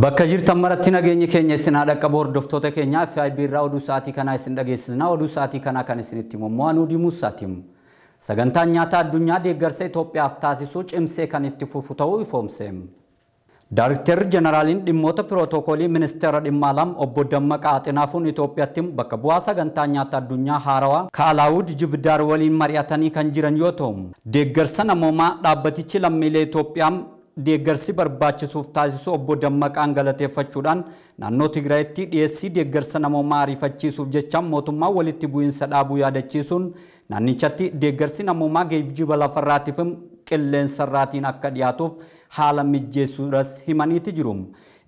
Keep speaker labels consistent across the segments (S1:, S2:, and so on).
S1: Bakka jirtan maratti nageenyi keenya isin haadha qabu hordoftoota keenyaa fi irraa oduu sa'atii kanaa isin dhageessisna. Oduu sa'atii kanaa kan isinitti mommoo'anuu dimuu sa'aatiin. Sagantaan addunyaa deeggarsa Itoophiyaaf taasisuu cimsee kan itti fufu ta'uu ifoomse. Daayirteerri jeneraaliin dhimmoota pirootokoolii ministeera dhimma obbo Dammaqaa Haxinaafuun Itoophiyaatti bakka bu'aa sagantaa nyaata addunyaa haarawaa Kaalaawud Jibdaar waliin mari'atanii kan jiran yoo ta'u, deeggarsa namooma dhaabbatichi lammiilee Itoophiyaa deeggarsi barbaachisuuf taasisu obbo Dammaqaan galateeffachuudhaan naannoo Tigraayitti dhiyeessii deeggarsa namoomaa ariifachiisuuf jecha mootummaan walitti bu'iinsa dhaabuu yaadachiisuun naannichatti deeggarsi namoomaa geejjiba lafarraatiif qilleensarraatiin akka dhiyaatuuf haala mijeessuudhas himaniiti jiru.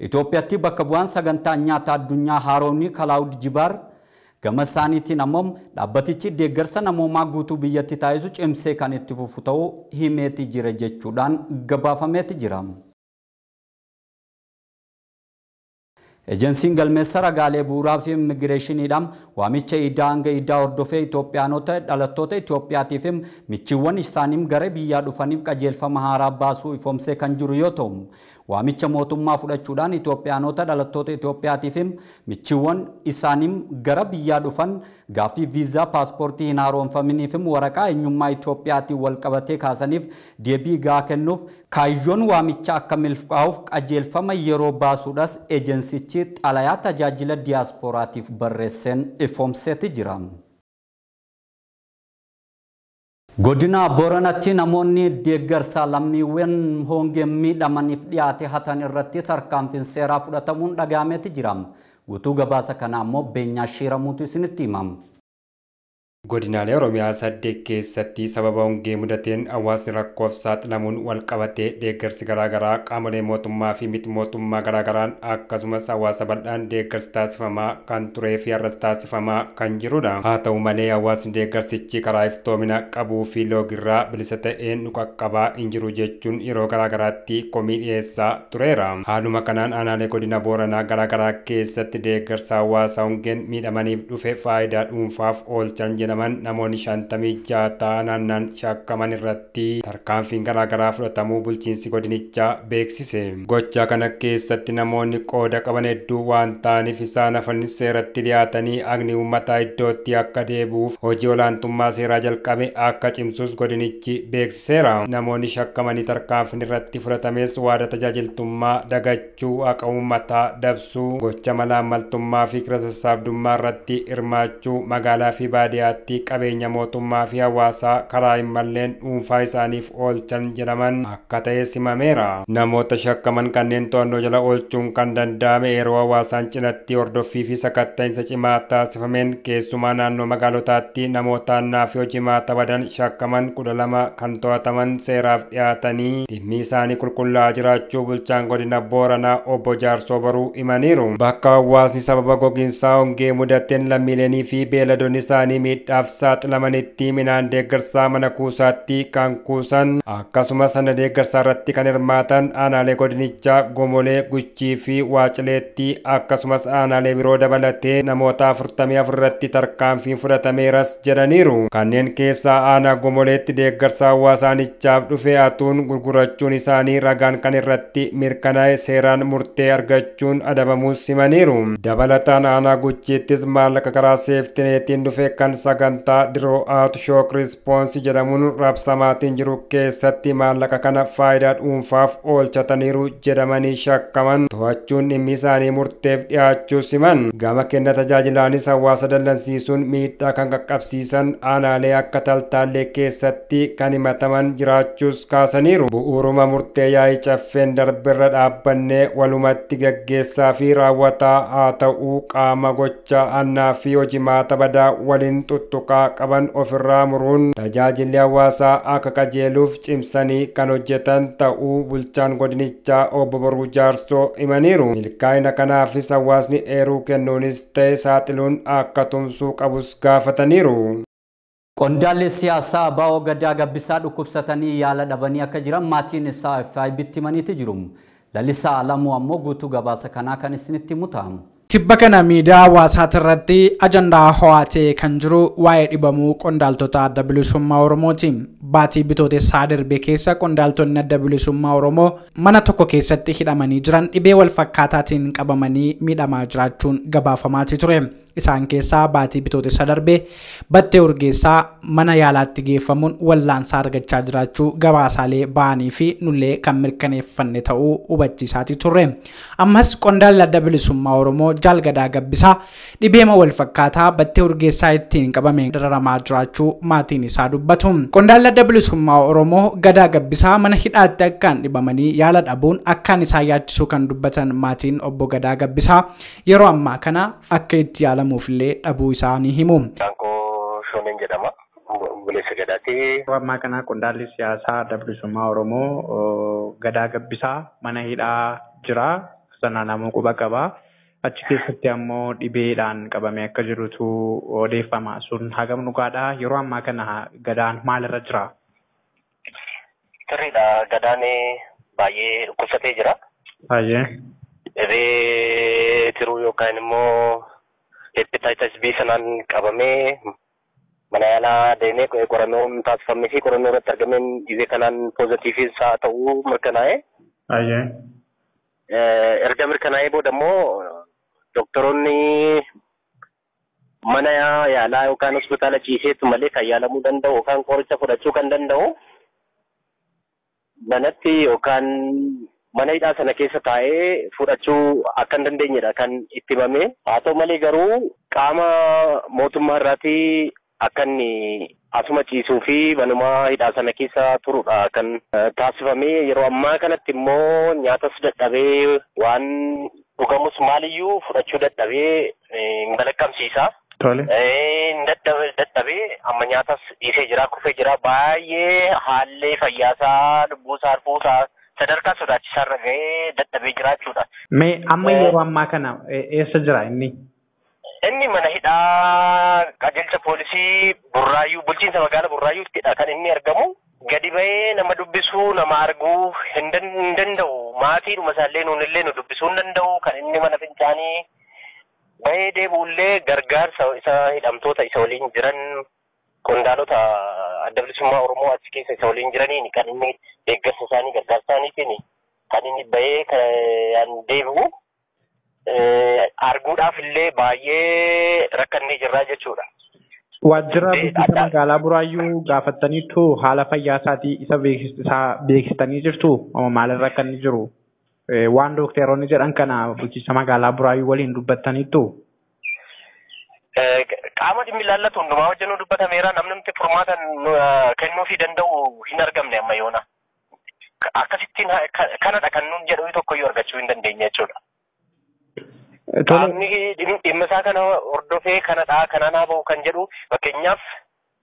S1: Itoophiyaatti bakka bu'aan sagantaa nyaata addunyaa Haaroonii Kalaawud Jibaar gama isaaniitiin ammoo dhaabbatichi deeggarsa namoomaa guutuu biyyatti taasisu cimsee kan itti fufu ta'uu himeeti jira jechuudhaan gabaafameeti jira. Ejensiin galmeessa ragaalee bu'uuraa fi immigireeshiniidhaan waamicha iddaa hanga iddaa hordofee Itoophiyaanota dhalattoota Itoophiyaatiif michiiwwan isaaniif gara biyyaa dhufaniif qajeelfama haaraa baasuu ifoomsee kan jiru yoo ta'u Waamicha mootummaa fudhachuudhaan Itoophiyaanota dhalattoota itoophiyaatiifim michiiwwan isaaniin gara biyyaa dhufan gaaffii viizaa paaspoortii hin haaromfaminiifim waraqaa eenyummaa Itoophiyaatiin wal qabatee kaasaniif deebii gaa kennuuf kaayyoon waamichaa akka milkaa'uuf qajeelfama yeroo baasuudhas ejensiichi xalayaa tajaajila diyaaspooraatiif barreesseen ifoomseeti jira. godina boranatti namoonni deeggarsa lammiiwwan hongee miidhamaniif dhiyaate hatan irratti tarkaanfiin seeraa fudhatamuun dhagaameeti jira. Guutuu gabaasa kana ammoo beenyaa shiramuutu isinitti
S2: himama. Godinaalee Oromiyaa saddeet keessatti sababa hongee mudateen hawaasni rakkoof lamuun wal qabatee deeggarsi garaagaraa qaamolee mootummaa fi miti mootummaa garaagaraan akkasumas hawaasa bal'aan deeggarsi taasifamaa kan turee fi har'as taasifamaa kan jirudha. Haa ta'u malee hawaasni deeggarsichi karaa iftoomina qabuu fi loogirraa bilisa ta'een nu qaqqabaa hin jiru jechuun yeroo garaagaraatti komii dhiyeessaa tureera. Haaluma kanaan aanaalee godina Booranaa garaagaraa keessatti deeggarsa hawaasa hongeen miidhamaniif dhufe faayidaa dhuunfaaf oolchan namoonni shantamii jaataa naannaan shakkaman irratti tarkaanfiin garaagaraa fudhatamuu bulchiinsi godinichaa beeksise. Gochaa kana keessatti namoonni qooda qaban hedduu waan ta'aniif isaan hafan seeratti dhiyaatanii agni uummataa iddootti akka deebi'uuf hojii olaantummaa seeraa jalqabe akka cimsus godinichi beeksiseera. Namoonni shakkamanii tarkaanfiin irratti fudhatames waada tajaajiltummaa dagachuu haqa uummataa dabsuu gocha malaamaltummaa fi kira irratti hirmaachuu magaalaa fi baadiyyaatti. qabeenya mootummaa fi hawaasaa karaa hin dhuunfaa isaaniif oolchan jedhaman akka ta'e simameera. Namoota shakkaman kanneen to'annoo jala oolchuun kan danda'ame yeroo hawaasaan cinatti hordoffii fi sakatta'insa cimaa taasifameen keessumaa naannoo magaalotaatti namoota annaa fi hojii badan shakkaman kudha lama kan to'ataman seeraaf dhiyaatanii dhimmi isaanii qulqullaa'aa jiraachuu bulchaan godina Booranaa obbo Jaarsoo Baruu himaniiru. Bakka hawaasni sababa gogiinsaa hongee mudateen lammiileen fi beelladoonni isaanii miidhaaf xilamanitti minaan deeggarsaa mana kuusaatti kan kuusan akkasumas sana deeggarsaa irratti kan hirmaatan aanaalee godinichaa gomolee guchii fi waacileetti akkasumas aanaalee biroo dabalatee namoota afurtamii afur irratti tarkaanfiin fudhatameeras jedhaniiru kanneen keessaa aanaa gomoleetti deeggarsaa waasanichaaf dhufe atuun gurgurachuun isaanii ragaan kan irratti mirkanaa'e seeraan murtee argachuun adabamuus himaniiru dabalataan aanaa guchiittis maallaqa karaa seeftineetiin dhufe kan sagantaa diroo'aatu shook riispoonsi jedhamuun raabsamaatiin jiru keessatti malaka kana faayidaa ol chataniru jedhamanii shakkaman to'achuun dhimmi isaanii murtef ya chusiman gama kenna tajaajilaanis hawaasa dallansiisuun miidhaa kan qaqqabsiisan aanaalee akka taltaallee keessatti kan himataman bu uruma murte ya yaa'ii caffeen darberra berat walumatti gaggeessaa fi raawwataa haa ta'uu qaama gocha annaa fi hojii maata badaa waliin tuttuqaa qaban ofirraa muruun tajaajilli hawaasaa akka qajeeluuf cimsanii kan hojjetan ta'uu bulchaan godinichaa obbo Boruu Jaarsoo himaniiru. Milkaa'ina kanaafis hawaasni eeruu kennuunis ta'e saaxiluun akka tumsuu qabus gaafataniiru. Qondaalli siyaasaa Baa'oo Gadaa gabbisaa dhukkubsatanii
S1: yaala dhabanii akka jiran maatiin isaa FIB itti himaniiti jiru. Lalisaa Alamuu ammoo guutuu gabaasa kanaa kan isinitti mutaa
S3: Tibba kana miidiyaa hawaasaatirratti ajandaa ho'aa ta'e kan jiru waa'ee dhibamuu qondaaltota adda bilisummaa Oromooti. Baatii bitootessaa darbee keessa qondaaltotni adda bilisummaa Oromoo mana tokko keessatti hidhamanii jiran dhibee wal fakkaataatiin qabamanii miidhamaa jiraachuun gabaafamaati ture. Isaan keessaa baatii bitootessa darbe battee urgeessaa mana yaalaatti geeffamuun wal'aansaa argachaa jiraachuu gabaasaalee ba'anii fi nullee kan mirkaneeffanne ta'uu hubachiisaatii Ammas adda bilisummaa Oromoo Abjaal Gadaa Gabbisaa dhibeema wal fakkaataa battee urgeessaa ittiin qabame dararamaa jiraachuu maatiin isaa dubbatu. Qondaala bilisummaa Oromoo Gadaa Gabbisaa mana hidhaatti akkaan dhibamanii yaala dhabuun akkaan isaa yaachisuu kan dubbatan maatiin obbo Gadaa Gabbisaa yeroo ammaa kana akka itti yaalamuufillee dhabuu isaa ni
S4: himu. buleessa gadaati. qondaalli siyaasaa dabalisummaa Oromoo Gadaa Gabbisaa mana hidhaa jira. Sanaan ammoo quba qabaa. achi keessatti ammoo dhibeedhaan qabame akka jirutu odeeffama. Sun hagam dhugaadha. Yeroo ammaa kana gadaan maalirra jira?
S5: Sirriidha. Gadaan baay'ee dhukkubsatee jira. Baay'ee. Dhibee tiruu yookaan immoo hepatitis B sanaan qabamee mana yaalaa deemee qorannoo taasifamee fi qorannoo irratti argameen dhibee kanaan poozitiivis haa ta'uu mirkanaa'e. Erga mirkanaa'ee boodammoo Doktoroonni mana yaalaa yookaan hospitaala ciiseetu malee kan yaalamuu danda'u yookaan qoricha fudhachuu kan danda'u manatti yookaan mana hidhaa sana keessa taa'ee fudhachuu akka hin dandeenyedha kan itti himame. Haa ta'u malee garuu qaama mootummaa irraatii akka inni asuma ciisuu fi banumaa hidhaa sana keessa turudha kan eh, taasifame. Yeroo ammaa kanatti immoo nyaatas dadhabee waan dhugamus maaliyyuu fudhachuu dadhabee eh, hin balaqqamsiisa. Eh, hin dadhabee amma nyaatas dhiisee jira kufee jira baay'ee haallee fayyaasaa lubbuusaa harfuusaa sadarkaa sodaachisaa irra ga'ee dadhabee jiraachuudha.
S4: Mee amma yeroo ammaa kana eessa jira inni?
S5: Inni mana hidhaa qajeelcha poolisii Burraayyuu bulchiinsa magaalaa Burraayyuuttidha kan inni argamu. Gadi bahee nama dubbisuu nama arguu hin danda'u. Maatiidhuma illee nuun illee nu dubbisuu hin danda'u. Kan inni mana fincaanii bahee deebi'ullee gargaarsa isa hidhamtoota isa waliin jiran qondaalota adda bilisummaa Oromoo achi keessa isa waliin jiraniin kan inni deeggarsa isaanii gargaarsa isaaniitiin kan inni bahee deebi'u. Eh, arguudhaaf illee baay'ee rakkannee jirraa jechuudha.
S4: Waajjira bulchiinsa magaalaa Buraayyuu gaafattaniitu haala fayyaa isaatii isa beeksitanii jirtu maalin rakkanni jiru? Eh, waan dookteroonni jedhan kana bulchiinsa magaalaa Buraayyuu waliin dubbattaniitu
S5: eh, qaama dhimmi ilaallatu hundumaa wajjin dubbatameera namni nuti furmaata kennuufii danda'u hin argamne amma yoona. Akkasittiin kanadha kan nuun jedhu tokko argachuu hin dandeenye jechuudha. Qaamni dhimma isaa kana hordofee kana ta'a kanaan bahu kan jedhu fakkeenyaaf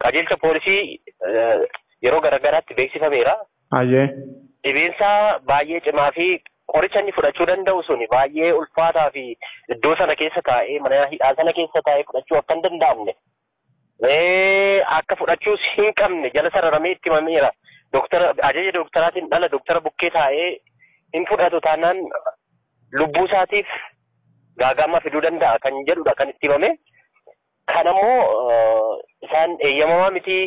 S5: qajeelcha poolisii eh, yeroo garaagaraatti beeksifameera. Dhibeensa baay'ee cimaa fi qoricha inni fudhachuu danda'u sun baay'ee ulfaataa fi iddoo sana keessa taa'ee mana hidhaa sana keessa taa'ee fudhachuu akka hin danda'amne akka fudhachuus hin qabne jala sararamee itti mameera. ajaja dooktaraatiin dhala doktora bukkee taa'ee hin fudhatu taanaan lubbuu isaatiif gaagammaa fiduu danda'a kan jedhudha kan itti himame. Kan ammoo eh, isaan eeyyamamaa miti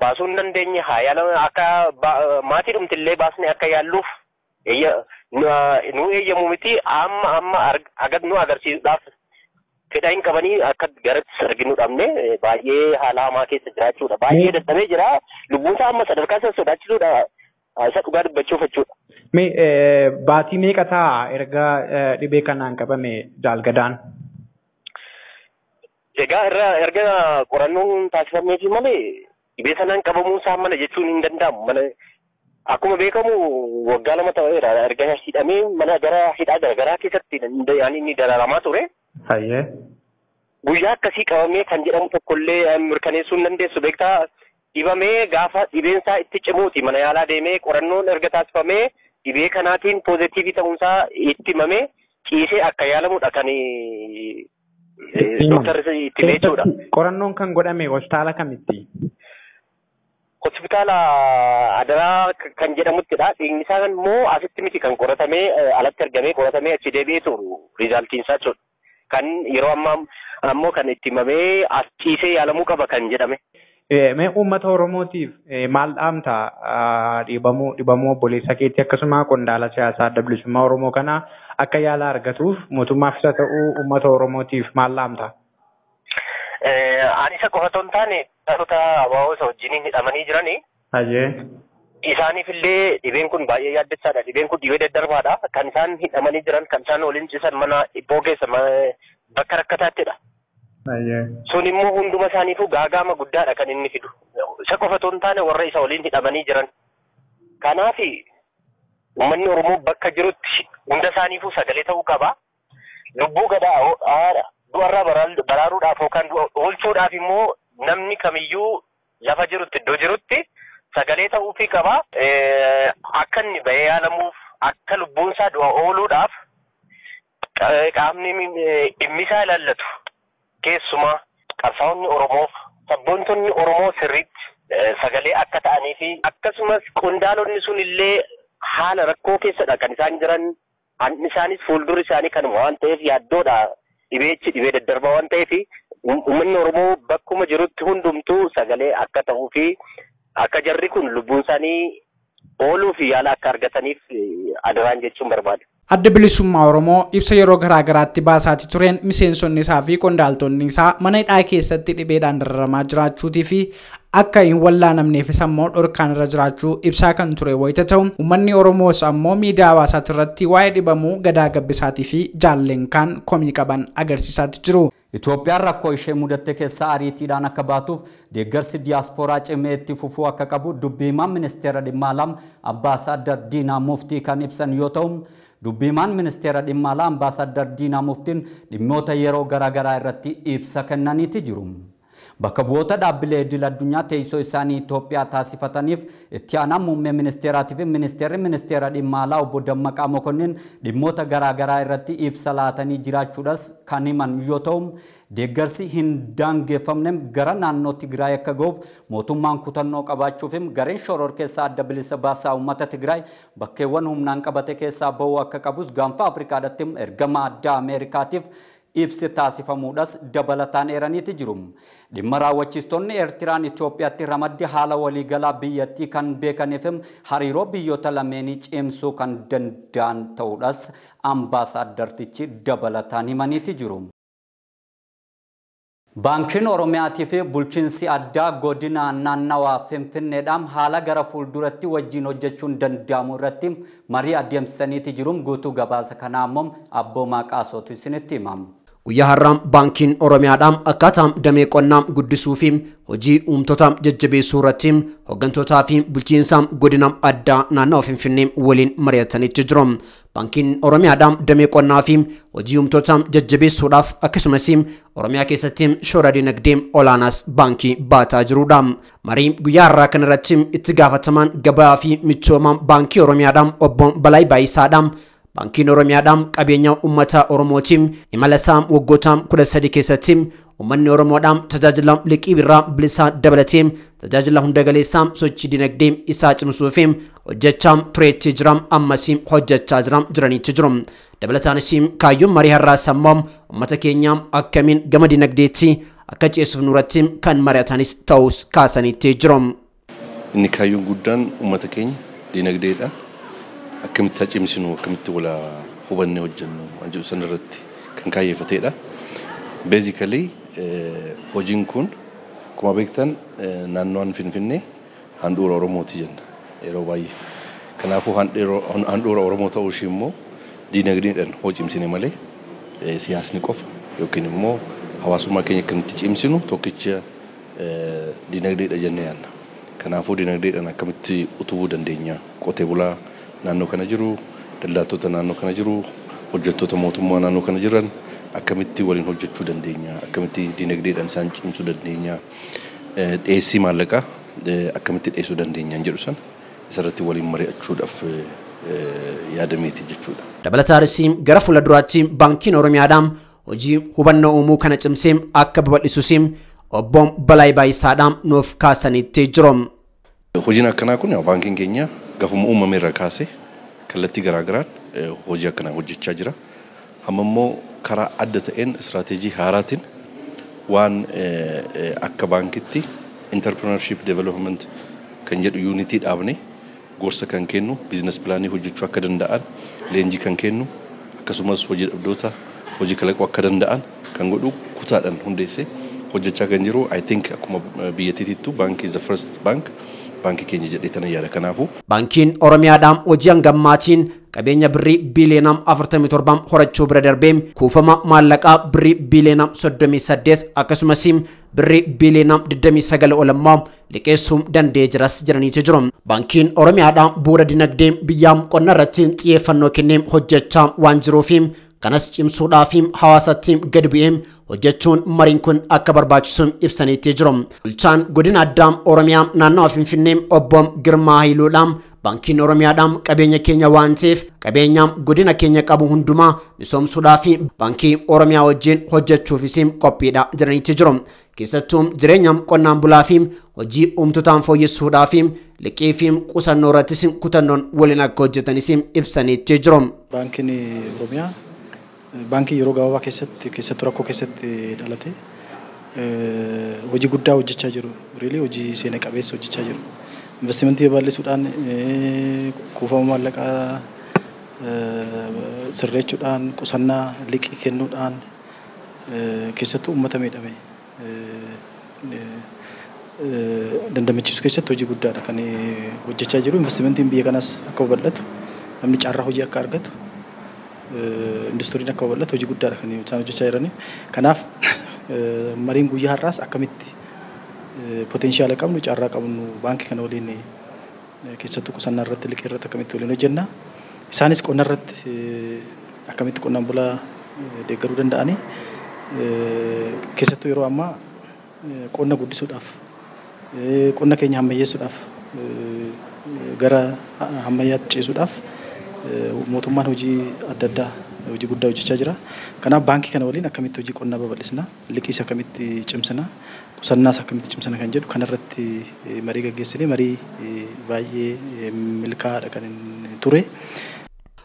S5: baasuun hin dandeenye haayala akka maatii dhumtillee baasnee akka yaalluuf nu eeyyamu miti amma amma agad nu agarsiisuudhaaf fedha hin qabanii akka garatti arginu eh, baay'ee haala hamaa keessa jiraachuudha. Baay'ee dadhabee jiraa Lubbuun isaa amma sadarkaa isa sodaachisuudha. isa dhugaa dubbachuuf jechuudha.
S4: Eh, baatii meeqa ta'a erga eh, dhibee kanaan qabame daalgadaan?
S5: Egaa irra erga qorannoon taasifameefi malee dhibee sanaan qabamuun isaa mana jechuun hin danda'amu. Mana akkuma beekamu waggaa lama ta'eera erga hidhamee mana garaa hidhaa garaa keessatti inni daraaramaa ture. Guyyaa akkasii qabamee kan jedhamu tokkollee eh, mirkaneessuu hin dandeessu beektaa dhibamee gaafa dhibeen isaa itti cimuuti mana yaalaa deemee qorannoon erga taasifamee dhibee kanaatiin poozitivii isaa itti himamee ciisee akka yaalamudha kan eh, eh, dooktarri itti beechuudha.
S4: Qorannoon kan godhame hospitaala kamitti?
S5: Hospitaala Adaraa kan jedhamuttidha. Dhiigni isaa immoo asitti miti kan qoratamee eh, alatti argamee qoratamee achi deebi'ee turu riizaaltiin isaa jechuudha. Kan yeroo ammaa kan itti himamee as ciisee yaalamuu qaba kan jedhame.
S4: Eh, Mee uummata Oromootiif eh, maal dhaamta ah, dhibamuu dhibamuu obboleessa keetti akkasuma qondaala siyaasaa adda Oromoo kana akka yaala argatuuf mootummaaf isa ta'uu uummata Oromootiif maal dhaamta?
S5: Eh, Ani isa qofa otoo hin taane dhaloota ABO'sa wajjin hidhamanii jirani. Isaaniif illee dhibeen kun baay'ee yaaddachaadha. Dhibeen kun dhibee daddarbaadha. Kan isaan hidhamanii jiran, kan isaan waliin mana dhibboo keessa bakka rakkataattidha. Sun immoo hunduma isaaniifuu gaagama guddaadha kan inni fidu. Isa qofatu hin taane warra isa waliin hidhamanii jiran. Kanaaf uummanni Oromoo bakka jirutti hunda isaaniifuu sagalee ta'uu qaba. Lubbuu gadaa du'arraa baraaruudhaaf yookaan namni kamiyyuu lafa jirutti iddoo jirutti sagalee ta'uufii qaba. Akka inni yaalamuuf akka lubbuun isaa du'a ooluudhaaf qaamni immisaa ilaallatu. keessumaa qarsaa'onni Oromoof sabboontonni Oromoo sirriitti eh, sagalee akka ta'anii fi akkasumas qondaalonni sun illee haala rakkoo keessadha kan isaan jiran isaanis fuuldurri isaanii kanuma waan ta'eef yaaddoodha dhibeechi dhibee daddarbaa waan ta'eef um-, uummanni Oromoo bakkuma jirutti hundumtuu sagalee akka ta'uu fi akka jarri kun lubbuun isaanii ooluu yaala akka argataniif eh, adaraan jechuun barbaada.
S3: Adda bilisummaa Oromoo ibsa yeroo garaagaraatti baasaatii tureen miseensonni isaa fi qondaaltonni isaa mana hidhaa keessatti dhibeedhaan dararamaa jiraachuutii fi akka hin wallaanamneef sammoo dhorkaan irra jiraachuu ibsaa kan ture wayita ta'u uummanni Oromoos ammoo miidiyaa hawaasaatii irratti waa'ee dhibamuu gadaa gabbisaatii fi jaallenkaan komii qaban agarsiisaati jiru. Itoophiyaan rakkoo ishee mudatte keessaa
S1: ariitiidhaan akka baatuuf deeggarsi diyaaspooraa cimee itti fufuu akka qabu dubbiimaan ministeera dhimmaa lama Ambaasaaddar Diinaa Muftii kan ibsan yoo ta'u dubbiimaan ministeera dhimma alaa ambaasaddar Muftiin dhimmoota yeroo garaa garaa irratti ibsa kennaniiti jiru. bakka bu'oota dhaabbilee idil addunyaa teessoo isaanii Itoophiyaa taasifataniif itti aanaa muummee ministeeraa fi ministeerri ministeera dhimma alaa obbo Dammaqaa Mokonnin dhimmoota garaagaraa irratti ibsa laatanii jiraachuudhas kan himan yoo ta'u deeggarsi hin daangeffamne gara naannoo Tigraay akka gahuuf mootummaan kutannoo qabaachuu fi gareen shoror keessaa adda bilisa baasaa uummata Tigraay bakkeewwan humnaan qabate keessaa bahuu akka qabus gaanfa Afrikaadhatti ergama adda Ameerikaatiif ibsi taasifamuudhas dabalataan eeraniiti jiru. Dhimma raawwachiistonni Eertiraan Itoophiyaatti ramaddii haala waliigalaa biyyattii kan beekaniifim hariiroo biyyoota lameenii cimsuu kan danda'an ta'uudhas ambaasaaddartichi dabalataan himaniiti jiru. Baankiin Oromiyaatii fi bulchiinsi addaa godina naannawaa Finfinneedhaan haala gara fuulduratti wajjin hojjechuun danda'amu irratti marii adeemsisaniiti jiruun guutuu gabaasa kanaa immoo abboomaa qaasootu isinitti himama.
S6: Guyyaa baankiin Oromiyaadhaam akkaataan damee qonnaa guddisuu fi hojii uumtotaa jajjabeessuu irratti hooggantootaa fi bulchiinsaan godina addaa naannawa Finfinnee waliin mari'ataniitti jiru. Baankiin Oromiyaadhaam damee qonnaa fi hojii uumtotaa jajjabeessuudhaaf akkasumas Oromiyaa keessatti shoora dinagdee olaanaas baankii baataa jirudha. Marii guyyaa har'aa kanarratti itti gaafatamaan gabaa fi michoomaan baankii Oromiyaadhaam obbo Balaayi Baayisaadhaam Baankiin Oromiyaadhaam qabeenya uummata Oromootiin imalasaam waggoota kudha sadii keessatti uummanni Oromoodhaam tajaajila liqii birraa bilisaa dabalatee tajaajila hunda galeessaam sochii dinagdee isaa cimsuuf hojjechaa tureetti jiram ammasii hojjechaa jiram jiraniitti jiru. Dabalataanis kaayyoon marii har'aa sammoo uummata keenyaa akkamiin gama dinagdeetti akka ceesuuf nuuratti kan mari'atanis ta'us kaasaniitti jiru.
S7: Inni kaayyoon guddaan uummata keenya dinagdeedha. akkamitti cimsinu akkamitti wala hubannee hojjennu waan jedhu sanarratti kan kaayyefatedha. Beezikalii hojiin kun akkuma beektan naannoon Finfinnee handhuura Oromooti jenna yeroo baay'ee. Kanaafuu handhuura Oromoo ta'uu ishee immoo diinagdeedhaan hoo cimsine malee siyaasni qofa yookiin immoo hawaasummaa keenya kan itti cimsinu tokkicha diinagdeedha jennee yaadna. Kanaafuu diinagdeedhaan akkamitti utubuu dandeenya qotee bulaa naannoo kana jiru, daldaltoota naannoo kana jiru, hojjettoota mootummaa naannoo kana jiran akkamitti waliin hojjechuu dandeenya? Akkamitti dinagdeedhaan isaan cimsuu dandeenya? Dhiyeessii maallaqaa akkamitti dhiyeessuu dandeenyaan jedhu san isarratti waliin mari'achuudhaaf yaadameeti jechuudha.
S6: Dabalataanis gara fuulduraatti baankiin Oromiyaadhaan hojii hubannoo uumuu kana cimsee akka babal'isuus obbo balaa baay'isaadhaan nuuf kaasanitti jiru.
S7: Hojiin akkanaa kun baankiin keenya gafuma uumame irra kaase kallatti garaagaraan e hojii akkanaa hojjechaa jira. Hamma immoo karaa adda ta'een istiraateejii haaraatiin waan e, e, akka baankitti interpreneurship development kan jedhu yuunitii dhaabne gorsa kan kennu bizines pilaanii hojjechuu akka danda'an leenjii kan kennu akkasumas hojii dhabdoota hojii kalaquu akka danda'an kan godhuu kutaadhaan hundeessee hojjechaa kan jiru I think akkuma biyyattiittu bank is the first baankii keenya jedheetana yaada kanaafu.
S6: Baankiin Oromiyaadhaan hojii hangammaatiin qabeenya birrii afurtamii 47 horachuu bira darbee kuufama maallaqaa birrii soddomii saddeet akkasumas birrii diddamii 29 olammaa liqeessuu danda'ee jiras jiraniitu jiru. Baankiin Oromiyaadhaan bu'uura dinagdee biyyaa qonna irratti xiyyeeffannoo kennee hojjechaa waan jiruufi kanas cimsuudhaa fi hawaasatti gad bu'ee hojjechuun mariin kun akka barbaachisu ibsaniitti jiru. Bulchaan godina addaa Oromiyaa naannawaa Finfinnee obbo Girmaa Hiiluudhaan baankiin Oromiyaadhaan qabeenya keenya waan ta'eef qabeenya godina keenya qabu hundumaa misoomsuudhaa fi baankii Oromiyaa wajjin hojjechuufis qophiidha jiraniitti jiru. Keessattuu jireenya qonnaan bulaa fi hojii uumtotaan fooyyessuudhaa fi liqii fi qusannoo irrattis kutannoon waliin akka hojjetanis ibsaniitti jiru.
S8: Baankiin Oromiyaa Baankii yeroo gabaabaa keessatti keessattuu rakkoo keessatti dhalate hojii guddaa hojjechaa jiru. Riilii hojii seena qabeessa hojjechaa jiru. Investimentii babal'isuudhaan kuufama maallaqaa sirreechuudhaan qusannaa liqii kennuudhaan keessattuu uummata miidhame dandamachiisu keessatti hojii guddaadha kan hojjechaa jiru. Investimentiin biyya kanaas akka babal'atu namni caarraa hojii akka argatu industiriin akka babal'atu hojii guddaa kan isaan hojjechaa jiraniif. Kanaaf eh, mariin guyyaa har'aas akkamitti eh, potenshaala qabnu caarraa qabnu baankii kana waliin eh, keessattuu qusannaa irratti liqii irratti akkamitti waliin hojjenna. Isaanis qonna irratti akkamitti qonnaan bulaa deeggaruu danda'anii keessattuu yeroo ammaa qonna guddisuudhaaf qonna keenya ammayyeessuudhaaf gara ammayyaatti ciisuudhaaf. Eh, mootummaan hojii adda addaa hojii guddaa hojjechaa jira. Kanaaf baankii kana waliin akkamitti hojii qonnaa babal'isna, liqiisa akkamitti cimsina, qusannaas akkamitti kan jedhu eh, marii gaggeessinee marii eh, baay'ee
S6: milkaa'aadha kan ture.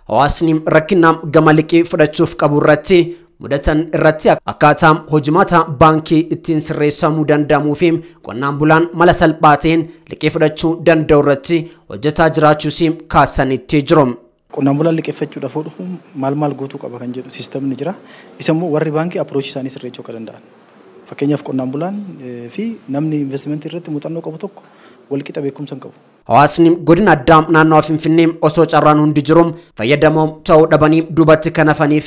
S6: Hawaasni rakkinaa gama liqii fudhachuuf qabu irratti mudatan irratti akkaataa hojimata baankii ittiin sirreessamuu danda'amuufi qonnaan bulaan mala salphaateen liqii fudhachuu danda'u irratti hojjetaa jiraachuus kaasanitti jiru. Qonnaan bulaan liqeeffachuudhaaf oolu maal maal gootuu qaba kan
S8: jedhu siistemni jira. Isa immoo warri baankii apiroochii isaanii sirreechuu akka danda'an. Fakkeenyaaf qonnaan bulaan
S6: eh, fi namni investimentii irratti muuxannoo qabu tokko walqixa beekumsa hin qabu. Hawaasni godina addaa naannawaa Finfinnee osoo carraan hundi jiruun fayyadamoo ta'uu dhabanii duubatti kan hafanii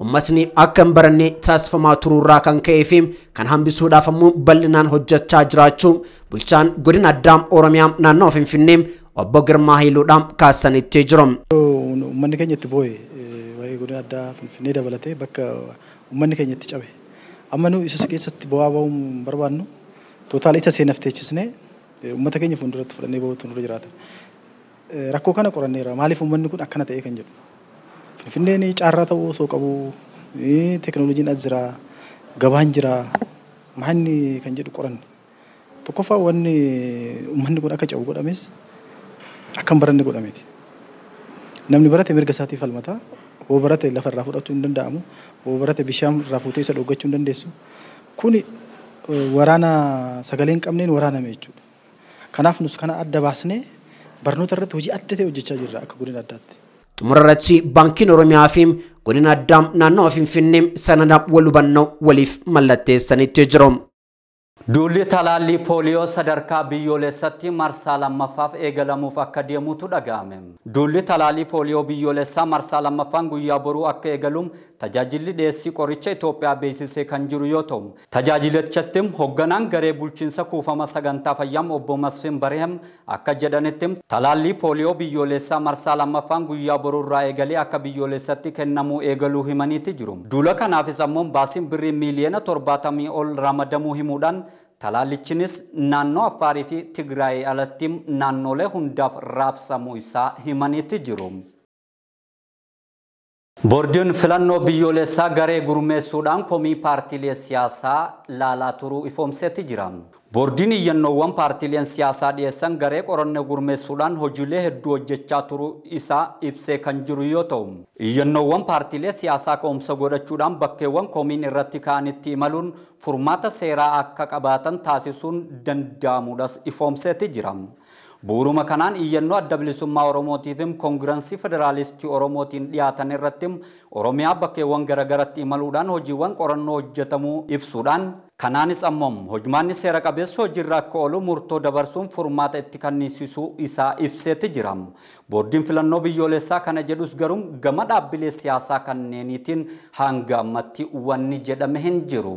S6: Uummatni akka hin baranne taasifamaa tururraa kan ka'ee fi kan hambisuudhaaf ammoo bal'inaan hojjechaa jiraachuu bulchaan godina addaam Oromiyaa naannoo Finfinnee obbo Girmaa Hiiluudhaan kaasanitti jiru.
S8: Uummanni keenya itti boo'e waa'ee godina addaa Finfinnee dabalatee bakka uummanni keenya itti cabe. Amma nu isa keessatti bu'aa ba'uun barbaannu tootaala isa seenaaf teechisnee uummata keenya fuulduratti fudhannee ba'uutu nurra jiraata. Rakkoo kana qoranneera maaliif uummanni kun akkana ta'ee kan jedhu. Finfinneen caarraa ta'uu osoo qabu teekinooloojiin as jira, gabaan jira, maanni kan jedhu qoranne. Tokkoffaa wanni uummanni kun akka ca'u godhames akka hin baranne godhameeti. Namni barate mirga isaatii falmata. Hoo barate lafa irraa fudhachuu hin danda'amu. Hoo barate bishaan irraa fuutee isa dhoggachuu hin dandeessu. Kuni waraana sagalee hin qabneen waraaname jechuudha. Kanaaf nus kana adda baasnee barnoota irratti hojii adda ta'e hojjechaa jirra akka godina addaatti.
S6: xumurarratti baankiin oromiyaa fi godina addaam naannawa finfinnee sanada wal hubannoo waliif mallatteessanitti jiru.
S1: Duulli talaallii pooliyoo sadarkaa biyyoolessatti marsaa lammaffaaf eegalamuuf akka deemutu dhaga'ame. Duulli talaallii pooliyoo biyyoolessaa marsaa lammaffaan guyyaa boruu akka eegaluun tajaajilli dhiheessii qoricha Itoophiyaa beeksisee kan jiru yoo ta'u, tajaajilichattim hoogganaan garee bulchiinsa kuufama sagantaa fayyaam obbo Masfin Barehem akka jedhanitti talaallii pooliyoo biyyoolessaa marsaa lammaffaan guyyaa boruurraa eegalee akka biyyoolessatti kennamuu eegaluu himaniiti jiru. Duula kanaafis ammoo baasiin birrii miiliyoona torbaatamii ol ramadamuu himuudhaan talaallichinis naannoo Affaarii fi Tigraay alatti naannolee hundaaf raabsamuu isaa himaniiti jiru. Boordiin filannoo biyyoolessaa garee gurmeessuudhaan komii paartiilee siyaasaa laalaa turuu ifoomsetti jira. Boordiin iyyannoowwan paartiileen siyaasaa dhiyeessan garee qorannoo gurmeessuudhaan hojiilee hedduu hojjechaa turuu isaa ibsee kan jiru yoo ta'u, iyyannoowwan paartiilee siyaasaa qoomsa godhachuudhaan bakkeewwan komiin irratti ka'anitti imaluun furmaata seeraa akka qabaatan taasisuun danda'amuudhas ifoomsetti jira. Bu'uuruma kanaan iyyannoo adda bilisummaa Oromootiifi koongiransii federaalistii Oromootiin dhiyaatan irratti Oromiyaa bakkeewwan garaagaratti imaluudhaan hojiiwwan qorannoo hojjetamuu ibsuudhaan kanaanis ammoo hojimaanni seera qabeessa hojiirra akka oolu murtoo dabarsuun furmaata itti kannisisuu isaa ibseeti jira. Boordiin filannoo biyyoolessaa kana jedhus garuu gama dhaabbilee siyaasaa kanneeniitiin
S8: hanga ammatti wanni jedhame hin jiru.